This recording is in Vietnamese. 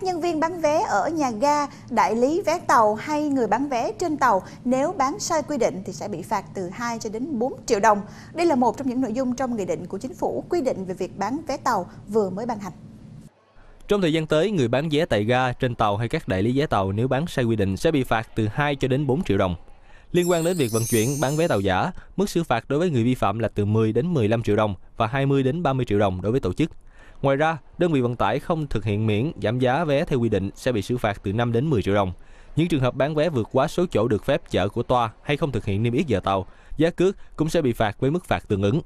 các nhân viên bán vé ở nhà ga, đại lý vé tàu hay người bán vé trên tàu nếu bán sai quy định thì sẽ bị phạt từ 2 cho đến 4 triệu đồng. Đây là một trong những nội dung trong nghị định của chính phủ quy định về việc bán vé tàu vừa mới ban hành. Trong thời gian tới, người bán vé tại ga, trên tàu hay các đại lý vé tàu nếu bán sai quy định sẽ bị phạt từ 2 cho đến 4 triệu đồng. Liên quan đến việc vận chuyển bán vé tàu giả, mức xử phạt đối với người vi phạm là từ 10 đến 15 triệu đồng và 20 đến 30 triệu đồng đối với tổ chức. Ngoài ra, đơn vị vận tải không thực hiện miễn giảm giá vé theo quy định sẽ bị xử phạt từ 5 đến 10 triệu đồng. Những trường hợp bán vé vượt quá số chỗ được phép chở của toa hay không thực hiện niêm yết giờ tàu, giá cước cũng sẽ bị phạt với mức phạt tương ứng.